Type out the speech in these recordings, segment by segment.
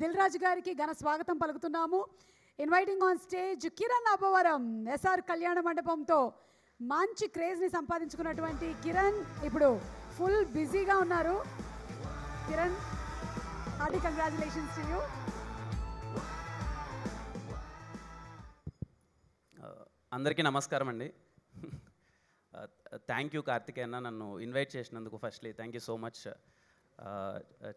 దిల్ రాజు గారికి ఘన స్వాగతం పలుకుతున్నాము ఇన్వైటింగ్ ఆన్ స్టేజ్ కిరణ్ అపవరం ఎస్ఆర్ కళ్యాణ మండపంతో మంచి క్రేజ్ని సంపాదించుకున్నటువంటి కిరణ్ ఇప్పుడు ఫుల్ బిజీగా ఉన్నారు Kiran hearty congratulations to you అందరికీ నమస్కారం అండి థ్యాంక్ యూ కార్తికేయన్న నన్ను ఇన్వైట్ చేసినందుకు firstly thank you so much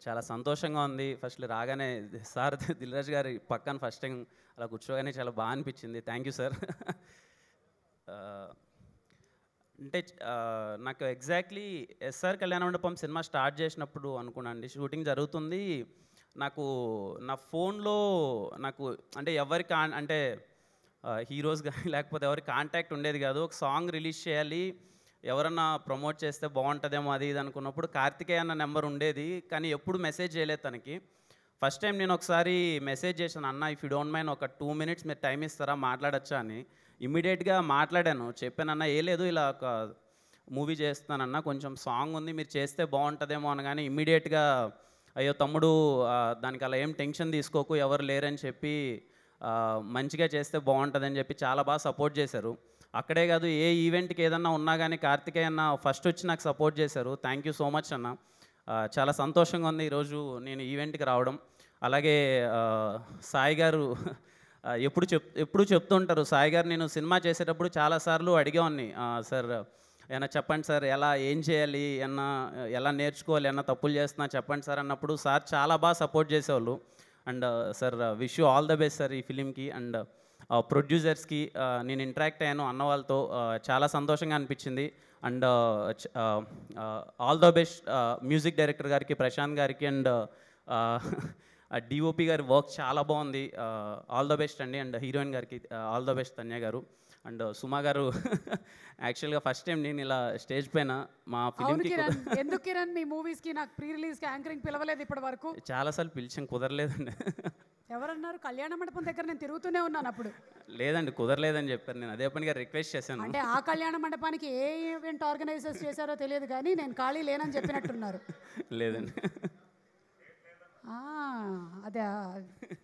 చాలా సంతోషంగా ఉంది ఫస్ట్ రాగానే సార్ దిల్రాజ్ గారి పక్కన ఫస్ట్ టైం అలా కూర్చోగానే చాలా బాగా అనిపించింది థ్యాంక్ యూ సార్ అంటే నాకు ఎగ్జాక్ట్లీ ఎస్ఆర్ కళ్యాణ మండపం సినిమా స్టార్ట్ చేసినప్పుడు అనుకున్నాండి షూటింగ్ జరుగుతుంది నాకు నా ఫోన్లో నాకు అంటే ఎవరి కా అంటే హీరోస్ కానీ లేకపోతే ఎవరి కాంటాక్ట్ ఉండేది కాదు ఒక సాంగ్ రిలీజ్ చేయాలి ఎవరన్నా ప్రమోట్ చేస్తే బాగుంటుందేమో అది ఇది అనుకున్నప్పుడు కార్తికేయ అన్న నెంబర్ ఉండేది కానీ ఎప్పుడు మెసేజ్ చేయలేదు తనకి ఫస్ట్ టైం నేను ఒకసారి మెసేజ్ చేశాను అన్న ఇఫ్ యూ డోంట్ మైండ్ ఒక టూ మినిట్స్ మీరు టైం ఇస్తారా మాట్లాడచ్చా అని ఇమీడియట్గా మాట్లాడాను చెప్పాను అన్న ఏ లేదు ఇలా ఒక మూవీ చేస్తానన్న కొంచెం సాంగ్ ఉంది మీరు చేస్తే బాగుంటుందేమో కానీ ఇమీడియట్గా అయ్యో తమ్ముడు దానికి అలా ఏం టెన్షన్ తీసుకోకు ఎవరు లేరని చెప్పి మంచిగా చేస్తే బాగుంటుందని చెప్పి చాలా బాగా సపోర్ట్ చేశారు అక్కడే కాదు ఏ ఈవెంట్కి ఏదన్నా ఉన్నా కానీ కార్తికేయ అన్న ఫస్ట్ వచ్చి నాకు సపోర్ట్ చేశారు థ్యాంక్ యూ సో మచ్ అన్న చాలా సంతోషంగా ఉంది ఈరోజు నేను ఈవెంట్కి రావడం అలాగే సాయి గారు ఎప్పుడు చెప్ ఎప్పుడు చెప్తుంటారు సాయి గారు నేను సినిమా చేసేటప్పుడు చాలాసార్లు అడిగేవాడిని సార్ ఏమైనా చెప్పండి సార్ ఎలా ఏం చేయాలి ఏమన్నా ఎలా నేర్చుకోవాలి ఏమన్నా తప్పులు చేస్తున్నా చెప్పండి సార్ అన్నప్పుడు సార్ చాలా బాగా సపోర్ట్ చేసేవాళ్ళు and sir wish all the best sir ఈ ఫిలింకి అండ్ ప్రొడ్యూసర్స్కి నేను ఇంటరాక్ట్ అయ్యాను అన్న వాళ్ళతో చాలా సంతోషంగా అనిపించింది and all the best music director గారికి ప్రశాంత్ గారికి అండ్ డిఓపి గారి వర్క్ చాలా బాగుంది ఆల్ ద బెస్ట్ అండి అండ్ హీరోయిన్ గారికి ఆల్ ద బెస్ట్ తన్య గారు అండ్ సుమా గారు యాక్చువల్గా ఫస్ట్ టైం నేను ఇలా స్టేజ్ పైన మా ఫిలింకి ఎందుకు మీ మూవీస్కి నాకు ప్రీ రిలీజ్కి యాంకరింగ్ పిలవలేదు ఇప్పటి వరకు చాలాసార్లు పిలిచాం కుదరలేదండి ఎవరన్నారు కళ్యాణ మండపం దగ్గర నేను తిరుగుతూనే ఉన్నాను అప్పుడు లేదండి కుదరలేదని చెప్పారు నేను అదే పనిగా రిక్వెస్ట్ చేశాను అంటే ఆ కళ్యాణ మండపానికి ఏ ఈవెంట్ ఆర్గనైజర్స్ చేశారో తెలియదు కానీ నేను ఖాళీ లేనని చెప్పినట్టున్నారు లేదండి అదే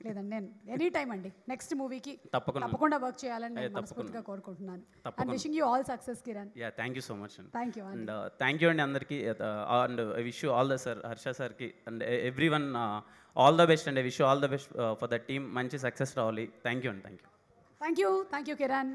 లేదండి నేను ఎనీ టైం అండి నెక్స్ట్ మూవీకి తప్పకుండా తప్పకుండా వర్క్ చేయాలని నేను మనస్ఫూర్తిగా కోరుకుంటున్నాను and wishing you all success Kiran yeah thank you so much అండి thank you and thank you అండి అందరికీ and I wish you all the sir Harsha సార్కి and every one all the best and I wish you all the best for the team మంచి success రావాలి thank you అండి thank you thank you thank you Kiran